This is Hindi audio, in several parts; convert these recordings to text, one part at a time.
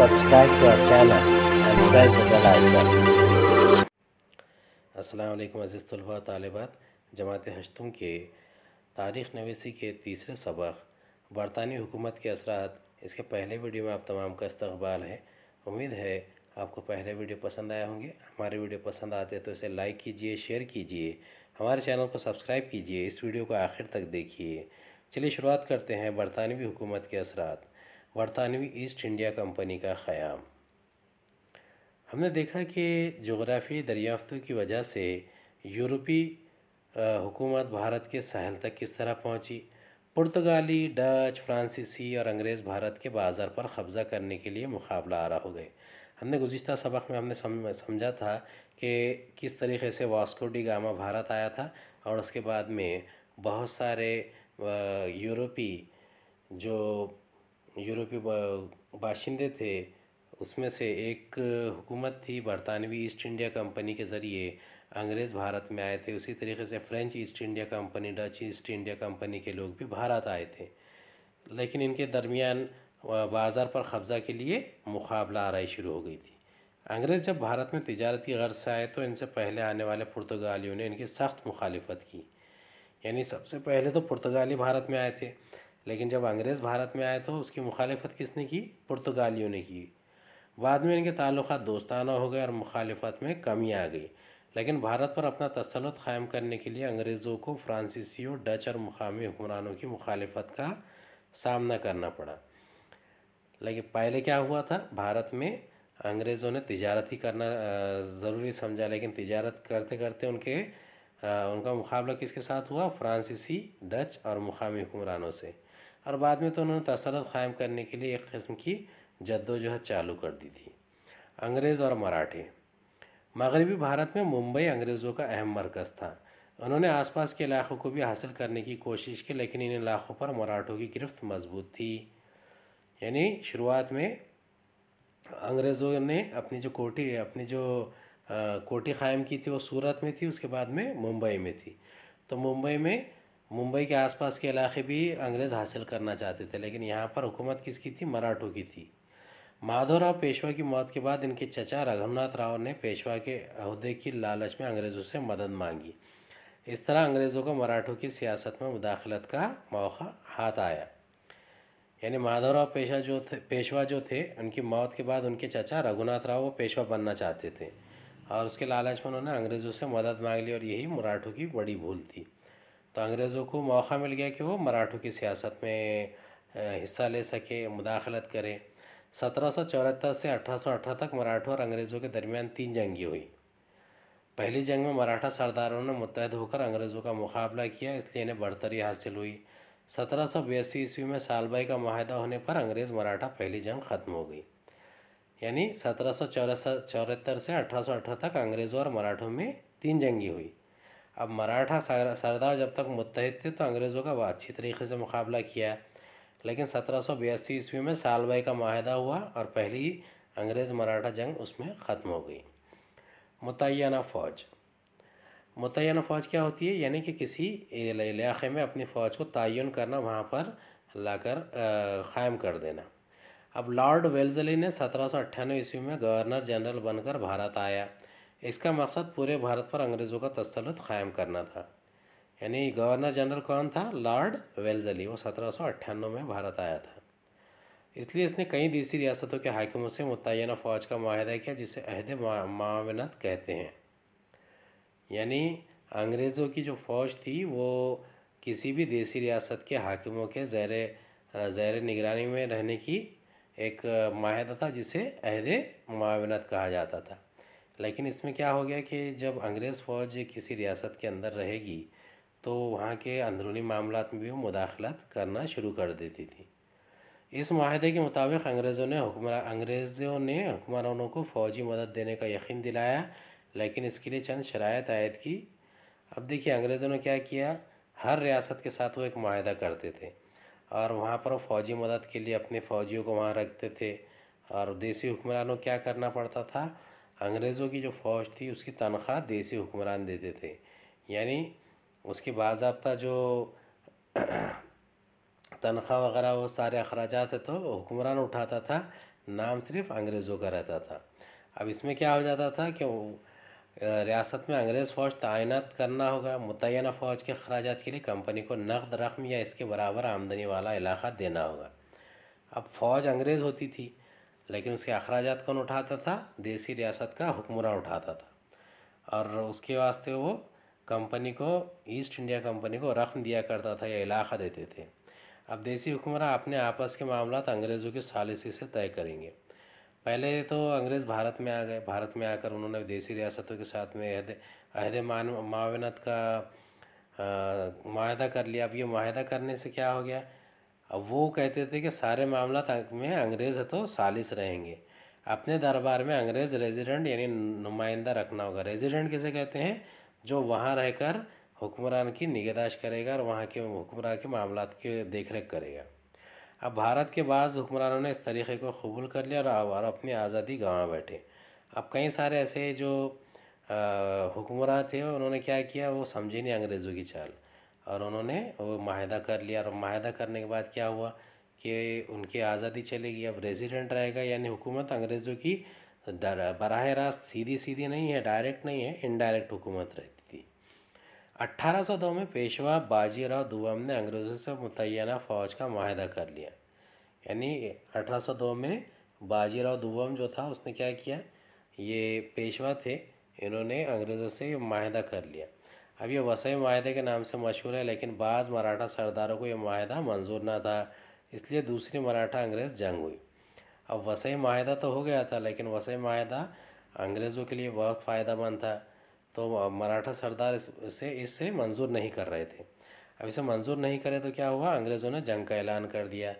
subscribe to our असलम अज़ीज़ तालबात जमात हशतम के तारीख़ नवीसी के तीसरे सबक बरतानी हुकूमत के असरा इसके पहले वीडियो में आप तमाम का इस्तबाल है उम्मीद है आपको पहले वीडियो पसंद आए होंगे हमारे वीडियो पसंद आते हैं तो इसे लाइक कीजिए शेयर कीजिए हमारे चैनल को सब्सक्राइब कीजिए इस वीडियो को आखिर तक देखिए चलिए शुरुआत करते हैं बरतानवी हुकूमत के असरात बरतानवी ईस्ट इंडिया कंपनी का ख़याम हमने देखा कि जोग्राफ़ी दरियाफ्तों की वजह से यूरोपी हुकूमत भारत के सहल तक किस तरह पहुंची पुर्तगाली डच फ्रांसीसी और अंग्रेज़ भारत के बाज़ार पर कब्ज़ा करने के लिए मुकाबला आरा हो गए हमने गुज्तर सबक में हमने समझा था कि किस तरीके से वास्को डी गामा भारत आया था और उसके बाद में बहुत सारे यूरोपी जो यूरोपीय बाशिंदे थे उसमें से एक हुकूमत थी बरतानवी ईस्ट इंडिया कंपनी के ज़रिए अंग्रेज़ भारत में आए थे उसी तरीके से French East India Company Dutch East India Company के लोग भी भारत आए थे लेकिन इनके दरमियान बाज़ार पर कब्ज़ा के लिए मुकाबला आरई शुरू हो गई थी अंग्रेज़ जब भारत में तजारत की गर्ज से आए तो इनसे पहले आने वाले पुर्तगालियों ने इनकी सख्त मुखालफत की यानी सबसे पहले तो पुर्तगाली भारत में आए थे लेकिन जब अंग्रेज़ भारत में आए तो उसकी मुखालफत किसने की पुर्तगालियों ने की बाद में इनके ताल्लुक दोस्ताना हो गए और मुखालफत में कमी आ गई लेकिन भारत पर अपना तसलत क़ायम करने के लिए अंग्रेज़ों को फ्रांसीसियों डच और मुकामी हुक्मरानों की मुखालफत का सामना करना पड़ा लेकिन पहले क्या हुआ था भारत में अंग्रेज़ों ने तजारत ही करना ज़रूरी समझा लेकिन तजारत करते करते उनके उनका मुकाबला किसके साथ हुआ फ्रांसीसी डच और मुकामी हुक्मरानों से और बाद में तो उन्होंने तसरत क़ायम करने के लिए एक किस्म की जद्दोजहद चालू कर दी थी अंग्रेज़ और मराठे मगरबी भारत में मुंबई अंग्रेज़ों का अहम मरकज़ था उन्होंने आसपास के इलाक़ों को भी हासिल करने की कोशिश की लेकिन इन इलाक़ों पर मराठों की गिरफ्त मजबूत थी यानी शुरुआत में अंग्रेज़ों ने अपनी जो कोटी अपनी जो कोटी क़ायम की थी वो सूरत में थी उसके बाद में मुंबई में थी तो मुंबई में मुंबई के आसपास के इलाके भी अंग्रेज़ हासिल करना चाहते थे लेकिन यहाँ पर हुकूमत किसकी थी मराठों की थी माधवराव पेशवा की मौत के बाद इनके चचा रघुनाथ राव ने पेशवा के अहदे की लालच में अंग्रेज़ों से मदद मांगी इस तरह अंग्रेज़ों को मराठों की सियासत में मुदाखलत का मौका हाथ आया यानी माधवराव पेशा जो थे पेशवा जो थे उनकी मौत के बाद उनके चचा रघुनाथ राव वो पेशवा बनना चाहते थे और उसके लालच में उन्होंने अंग्रेज़ों से मदद मांग ली और यही मराठों की बड़ी भूल थी तो अंग्रेज़ों को मौका मिल गया कि वो मराठों की सियासत में हिस्सा ले सके मुदाखलत करें सत्रह सौ चौहत्तर से अठारह सौ अठारह तक मराठों और अंग्रेज़ों के दरमियान तीन जंगी हुई पहली जंग में मराठा सरदारों ने मुतहद होकर अंग्रेज़ों का मुकाबला किया इसलिए इन्हें बढ़तरी हासिल हुई सत्रह सौ बयासी ईस्वी में सालबाई का माहिदा होने पर अंग्रेज़ मराठा पहली जंग ख़त्म हो गई यानी सत्रह सौ चौरसा चौहत्तर से अठारह सौ अठारह तक अंग्रेज़ों और मराठों में तीन जंगी हुई अब मराठा सरदार जब तक मुतहद थे तो अंग्रेज़ों का अच्छी तरीके से मुकाबला किया लेकिन सत्रह सौ बयासी ईस्वी में सालवाई का माहदा हुआ और पहली अंग्रेज़ मराठा जंग उसमें ख़त्म हो गई मुतना फ़ौज मुतना फ़ौज क्या होती है यानी कि किसी इलाके में अपनी फ़ौज को तयन करना वहाँ पर लाकर क़ायम कर देना अब लॉर्ड वेल्जली ने सत्रह सौ अट्ठानवे ईस्वी में गवर्नर जनरल बनकर भारत आया इसका मकसद पूरे भारत पर अंग्रेज़ों का तसलत क़ायम करना था यानी गवर्नर जनरल कौन था लॉर्ड वेल्जली वो सत्रह में भारत आया था इसलिए इसने कई देसी रियासतों के हाकिमों से मुतना फ़ौज का माहदा किया जिसे अहद मावनत कहते हैं यानी अंग्रेज़ों की जो फ़ौज थी वो किसी भी देसी रियासत के हाकिमों के जैर जैर निगरानी में रहने की एक माहदा था जिसे अहद मावनत कहा जाता था लेकिन इसमें क्या हो गया कि जब अंग्रेज़ फ़ौज किसी रियासत के अंदर रहेगी तो वहाँ के अंदरूनी मामला में भी वो मुदाखलत करना शुरू कर देती थी इस माहे के मुताबिक अंग्रेज़ों ने हुक्मरा अंग्रेज़ों ने हुक्मरानों को फ़ौजी मदद देने का यकीन दिलाया लेकिन इसके लिए चंद शराय आयद की अब देखिए अंग्रेज़ों ने क्या किया हर रियासत के साथ वो एक माहा करते थे और वहाँ पर वो फ़ौजी मदद के लिए अपने फ़ौजियों को वहाँ रखते थे और देसी हुक्मरानों क्या करना पड़ता था अंग्रेज़ों की जो फ़ौज थी उसकी तनख्वाह देसी हुक्मरान देते थे यानी उसके बाबा जो तनख्वाह वगैरह वो सारे अखराज तो हुक्मरान उठाता था नाम सिर्फ अंग्रेज़ों का रहता था अब इसमें क्या हो जाता था कि रियासत में अंग्रेज़ फ़ौज तैनात करना होगा मुतैना फ़ौज के अखराज के लिए कंपनी को नकद रकम या इसके बराबर आमदनी वाला इलाका देना होगा अब फ़ौज अंग्रेज़ होती थी लेकिन उसके अखराज कौन उठाता था देसी रियासत का हुक्मरान उठाता था और उसके वास्ते वो कंपनी को ईस्ट इंडिया कंपनी को रकम दिया करता था या इलाका देते थे अब देसी हुक्मरान अपने आपस के मामला अंग्रेज़ों के सालिसी से तय करेंगे पहले तो अंग्रेज़ भारत में आ गए भारत में आकर उन्होंने देसी रियासतों के साथ में अहद अहद माविनत का माहदा कर लिया अब ये माहदा करने से क्या हो गया अब वो कहते थे कि सारे मामला में अंग्रेज़ तो सालिस रहेंगे अपने दरबार में अंग्रेज़ रेजिडेंट यानी नुमाइंदा रखना होगा रेजिडेंट किसे कहते हैं जो वहाँ रहकर हुक्मरान की निगहदाश करेगा और वहाँ के हुक्मरान के मामला की देख रेख करेगा अब भारत के बाद हुक्मरानों ने इस तरीक़े को कबूल कर लिया और अपनी आज़ादी गंवा बैठे अब कई सारे ऐसे जो हुक्मरान थे उन्होंने क्या किया वो समझे नहीं अंग्रेज़ों की चाल और उन्होंने वो माहिदा कर लिया और माहिदा करने के बाद क्या हुआ कि उनकी आज़ादी चलेगी अब रेजिडेंट रहेगा यानी हुकूमत अंग्रेज़ों की बरह रास्त सीधी सीधी नहीं है डायरेक्ट नहीं है इनडायरेक्ट हुकूमत रहती थी 1802 में पेशवा बाजीराव दुआम ने अंग्रेज़ों से मुतना फ़ौज का माहिदा कर लिया यानी 1802 में बाजीराव दुआम जो था उसने क्या किया ये पेशवा थे इन्होंने अंग्रेज़ों से माहिदा कर लिया अब ये वसई माहे के नाम से मशहूर है लेकिन बाज़ मराठा सरदारों को ये माहा मंजूर ना था इसलिए दूसरी मराठा अंग्रेज़ जंग हुई अब वसई माहा तो हो गया था लेकिन वसई माहा अंग्रेज़ों के लिए बहुत फ़ायदेमंद था तो मराठा सरदार इसे इससे मंजूर नहीं कर रहे थे अब इसे मंजूर नहीं करे तो क्या हुआ अंग्रेज़ों ने जंग का ऐलान कर दिया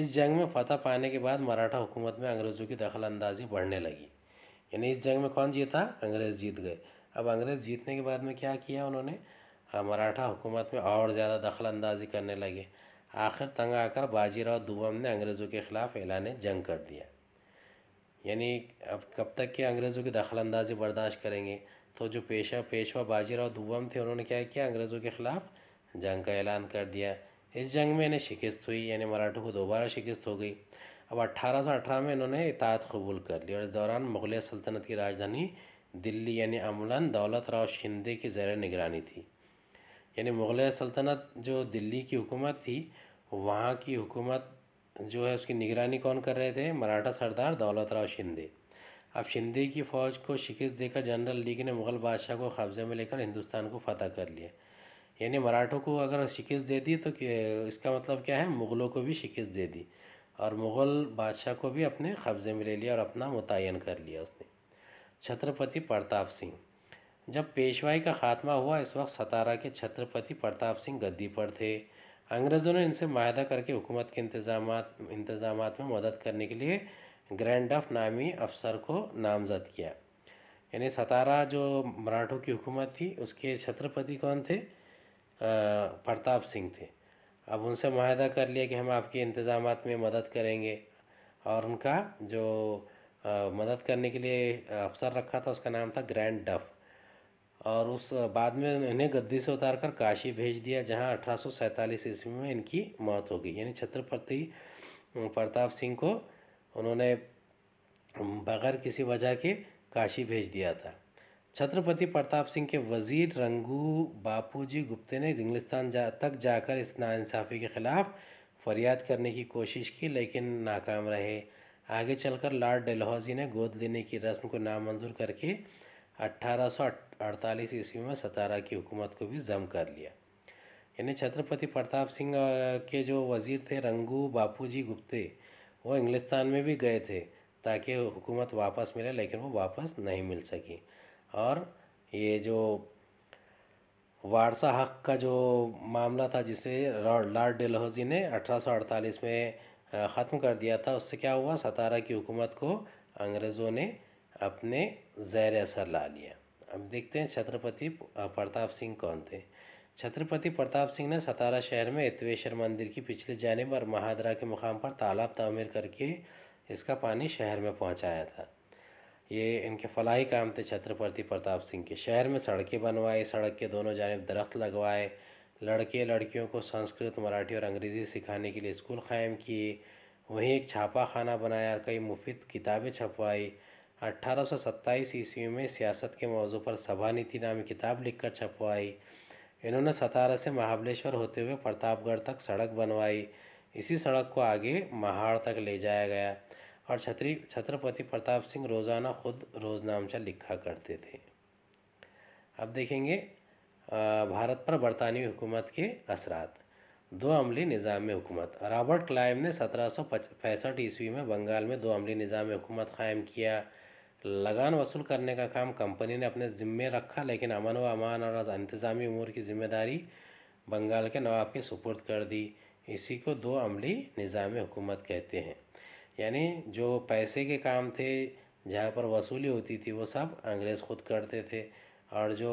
इस जंग में फतह पाने के बाद मराठा हुकूमत में अंग्रेज़ों की दखल अंदाजी बढ़ने लगी यानी इस जंग में कौन जीता अंग्रेज़ जीत गए अब अंग्रेज़ जीतने के बाद में क्या किया उन्होंने हाँ, मराठा हुकूमत में और ज़्यादा दखल अंदाजी करने लगे आखिर तंग आकर बाजीराव दुबम ने अंग्रेज़ों के ख़िलाफ़ ऐलान जंग कर दिया यानी अब कब तक के अंग्रेज़ों की दखल अंदाजी बर्दाश्त करेंगे तो जो पेशा पेशवा बाजीराव दुबम थे उन्होंने क्या किया अंग्रेज़ों के ख़िलाफ़ जंग का ऐलान कर दिया इस जंग में इन्हें शिकस्त हुई यानी मराठों को दोबारा शिकस्त हो गई अब अट्ठारह में इन्होंने इतात कबूल कर ली और इस दौरान मुगलिया सल्तनत की राजधानी दिल्ली यानी अमूला दौलत राव शिंदे की ज़ैर निगरानी थी यानी मुग़ल सल्तनत जो दिल्ली की हुकूमत थी वहाँ की हुकूमत जो है उसकी निगरानी कौन कर रहे थे मराठा सरदार दौलत राव शिंदे अब शिंदे की फ़ौज को शिकस्त देकर जनरल लीग ने मुग़ल बादशाह को कब्ज़े में लेकर हिंदुस्तान को फतह कर लिया यानी मराठों को अगर शिकस्त दे दी तो इसका मतलब क्या है मुग़लों को भी शिकस्त दे दी और मुग़ल बादशाह को भी अपने कब्ज़े में ले लिया और अपना मुतन कर लिया उसने छत्रपति प्रताप सिंह जब पेशवाई का खात्मा हुआ इस वक्त सतारा के छत्रपति प्रताप सिंह गद्दी पर थे अंग्रेज़ों ने इनसे माहदा करके हुकूमत के इंतजाम इंतजाम में मदद करने के लिए ग्रैंड ऑफ नामी अफसर को नामजद किया यानी सतारा जो मराठों की हुकूमत थी उसके छत्रपति कौन थे प्रताप सिंह थे अब उनसे माहदा कर लिया कि हम आपके इंतजाम में मदद करेंगे और उनका जो मदद करने के लिए अफसर रखा था उसका नाम था ग्रैंड डफ और उस बाद में इन्हें गद्दी से उतार कर काशी भेज दिया जहां अठारह ईस्वी में इनकी मौत हो गई यानी छत्रपति प्रताप सिंह को उन्होंने बगैर किसी वजह के काशी भेज दिया था छत्रपति प्रताप सिंह के वज़ीर रंगू बापूजी गुप्ते ने इंग्लिस्तान जा तक जाकर इस नाानसाफ़ी के ख़िलाफ़ फरियाद करने की कोशिश की लेकिन नाकाम रहे आगे चलकर लॉर्ड डलहौजी ने गोद लेने की रस्म को नामंजूर करके 1848 ईस्वी में सतारा की हुकूमत को भी जम कर लिया यानी छत्रपति प्रताप सिंह के जो वज़ीर थे रंगू बापूजी गुप्ते वो इंग्लिस्तान में भी गए थे ताकि हुकूमत वापस मिले लेकिन वो वापस नहीं मिल सकी और ये जो वारसा हक का जो मामला था जिसे लॉर्ड डलहौजी ने अठारह में ख़त्म कर दिया था उससे क्या हुआ सतारा की हुकूमत को अंग्रेज़ों ने अपने ज़ैर असर ला लिया अब देखते हैं छत्रपति प्रताप सिंह कौन थे छत्रपति प्रताप सिंह ने सतारा शहर में एतवेश्वर मंदिर की पिछली जानब और महादरा के मुकाम पर तालाब तमीर करके इसका पानी शहर में पहुंचाया था ये इनके फलाही काम थे छत्रपति प्रताप सिंह के शहर में सड़कें बनवाए सड़क के दोनों जानब दरख्त लगवाए लड़के लड़कियों को संस्कृत मराठी और अंग्रेज़ी सिखाने के लिए स्कूल क़ायम किए वहीं एक छापा खाना बनाया कई मुफीद किताबें छपवाई अट्ठारह सौ सत्ताईस ईस्वी में सियासत के मौजू पर सभा नीति नामी किताब लिखकर छपवाई इन्होंने सतारा से महाबलेश्वर होते हुए प्रतापगढ़ तक सड़क बनवाई इसी सड़क को आगे महाड़ तक ले जाया गया और छत्री छत्रपति प्रताप सिंह रोज़ाना खुद रोज़नामचा लिखा करते थे अब देखेंगे भारत पर बरतानवी हुकूमत के असरा दो अमली निज़ाम में हुकूमत रॉबर्ट क्लाइम ने सत्रह सौ पैंसठ ईस्वी में बंगाल में दो अमली निज़ाम में हुकूमत कायम किया लगान वसूल करने का काम कंपनी ने अपने ज़िम्मे रखा लेकिन अमन व अमान और इंतज़ामी उमूर की ज़िम्मेदारी बंगाल के नवाब के सुपुर्द कर दी इसी को दो अमली निज़ाम हुकूमत कहते हैं यानी जो पैसे के काम थे जहाँ पर वसूली होती थी वो सब अंग्रेज़ ख़ुद करते थे और जो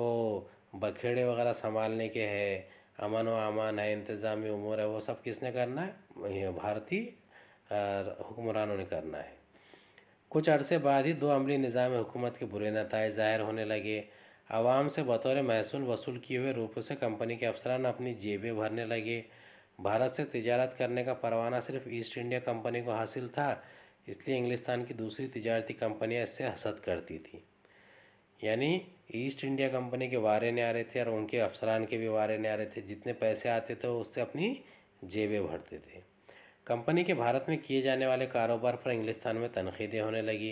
बखेड़े वगैरह संभालने के है अमन व अमान है इंतज़ामी उमूर है वो सब किसने करना है भारतीय हुक्मरानों ने करना है कुछ अरसे बाद ही दो अमली निज़ाम हुकूमत के बुरे नतज ज़ाहिर होने लगे आवाम से बतौर महसूल वसूल किए हुए रूपों से कंपनी के अफसरान अपनी जेबें भरने लगे भारत से तजारत करने का परवाना सिर्फ ईस्ट इंडिया कंपनी को हासिल था इसलिए इंग्लिस्तान की दूसरी तजारती कंपनियाँ इससे हसद करती थी यानी ईस्ट इंडिया कंपनी के वारे नहीं आ रहे थे और उनके अफसरान के भी वारे नहीं आ रहे थे जितने पैसे आते थे उससे अपनी जेबें भरते थे कंपनी के भारत में किए जाने वाले कारोबार पर इंग्लिस्तान में तनखीदें होने लगी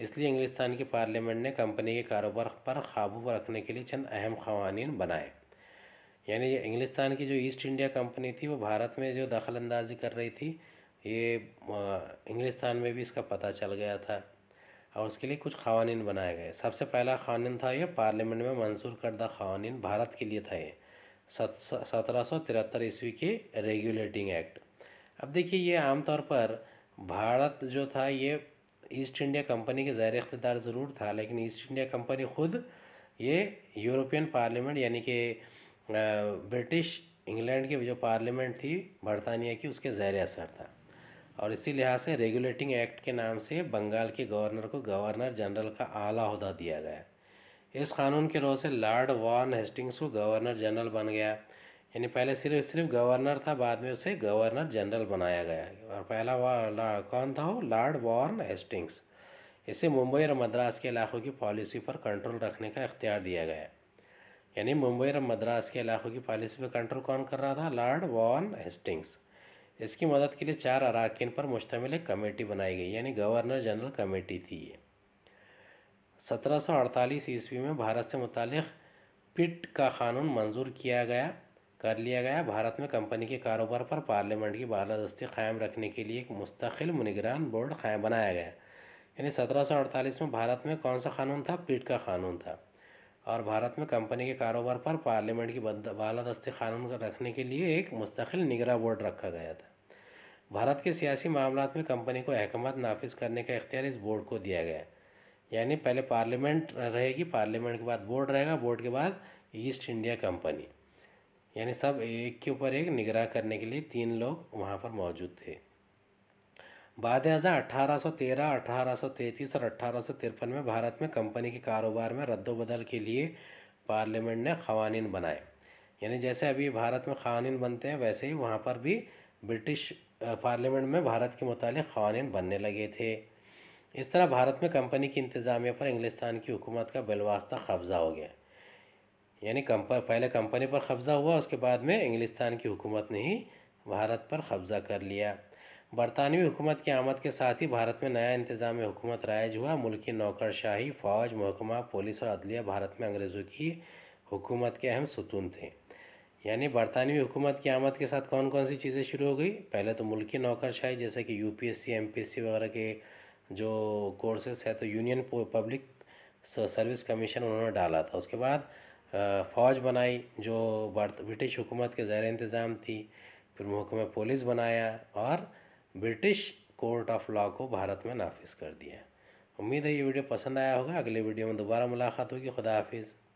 इसलिए इंग्लिस्तान की पार्लियामेंट ने कंपनी के कारोबार पर काबू रखने के लिए चंद अहम खवानी बनाए यानी इंग्लिस्तान की जो ईस्ट इंडिया कंपनी थी वो भारत में जो दखल अंदाजी कर रही थी ये इंग्लिस्तान में भी इसका पता चल गया था और उसके लिए कुछ खवानी बनाए गए सबसे पहला कानून था ये पार्लियामेंट में मंजूर करदा खवानी भारत के लिए था ये सत्रह सौ तिहत्तर ईस्वी के रेगुलेटिंग एक्ट अब देखिए ये आमतौर पर भारत जो था ये ईस्ट इंडिया कंपनी के ज़ैर अख्तदार ज़रूर था लेकिन ईस्ट इंडिया कंपनी ख़ुद ये यूरोपियन पार्लियामेंट यानी कि ब्रिटिश इंग्लैंड की जो पार्लियामेंट थी बरतानिया की उसके ज़ैर असर था और इसी लिहाज से रेगुलेटिंग एक्ट के नाम से बंगाल के गवर्नर को गवर्नर जनरल का आला अहदा दिया गया इस कानून के रोज से लॉर्ड वॉन हेस्टिंग्स को गवर्नर जनरल बन गया यानी पहले सिर्फ सिर्फ गवर्नर था बाद में उसे गवर्नर जनरल बनाया गया और पहला कौन था वो लॉर्ड वॉर्न हेस्टिंग्स इसे मुंबई और मद्रास के इलाकों की पॉलिसी पर कंट्रोल रखने का इख्तियार दिया गया यानी मुंबई और मद्रास के इलाकों की पॉलिसी पर कंट्रोल कौन कर रहा था लॉर्ड वॉर्न हेस्टिंग्स इसकी मदद के लिए चार अरकान पर मुश्तमिल एक कमेटी बनाई गई यानी गवर्नर जनरल कमेटी थी ये सत्रह ईस्वी में भारत से मुतल पिट का कानून मंजूर किया गया कर लिया गया भारत में कंपनी के कारोबार पर पार्लियामेंट की बालादस्ती कायम रखने के लिए एक मुस्तकिल निगरान बोर्ड कायम बनाया गया यानी 1748 में भारत में कौन सा कानून था पिट का कानून था और भारत में कंपनी के कारोबार पर पार्लियामेंट की बालादस्ती कानून रखने के लिए एक मुस्तकिल निगरा बोर्ड रखा गया था भारत के सियासी मामला में कंपनी को अहकाम नाफिज करने का इख्तियार इस बोर्ड को दिया गया है यानी पहले पार्लियामेंट रहेगी पार्लियामेंट के बाद बोर्ड रहेगा बोर्ड के बाद ईस्ट इंडिया कंपनी यानी सब एक के ऊपर एक निगरा करने के लिए तीन लोग वहाँ पर मौजूद थे बाद हज़ार अठारह सौ तेरह अठारह सौ तैंतीस और अठारह सौ तिरपन में भारत में कंपनी के कारोबार में रद्दोबदल के लिए पार्लियामेंट ने कवानीन बनाए यानी जैसे अभी भारत में कवानीन बनते हैं वैसे ही वहाँ पर भी ब्रिटिश पार्लियामेंट में भारत के मुतालिक खान बनने लगे थे इस तरह भारत में कंपनी की इंतज़ामिया पर इंग्लिस्तान की हुकूमत का बिलवास्ता कब्ज़ा हो गया यानी कंप पहले कंपनी पर कब्ज़ा हुआ उसके बाद में इंग्लिस्तान की हुकूमत ने ही भारत पर कब्ज़ा कर लिया बरतानवी हुकूमत की आमद के साथ ही भारत में नया इंतज़ाम हुकूमत रायज हुआ मुल्की नौकरशाही फ़ौज महकमा पुलिस और अदलिया भारत में अंग्रेज़ों की हुकूमत के अहम सतून थे यानी बरतानवी हुकूमत की आमद के साथ कौन कौन सी चीज़ें शुरू हो गई पहले तो मुल्की नौकरशाही जैसे कि यूपीएससी एमपीएससी वगैरह के जो कोर्सेस है तो यूनियन पब्लिक सर्विस कमीशन उन्होंने डाला था उसके बाद फ़ौज बनाई जो ब्रिटिश हुकूमत के ज़ैर इंतज़ाम थी फिर महकमे पुलिस बनाया और ब्रिटिश कोर्ट ऑफ लॉ को भारत में नाफिज कर दिया उम्मीद है ये वीडियो पसंद आया होगा अगले वीडियो में दोबारा मुलाकात होगी खुदा हाफिज़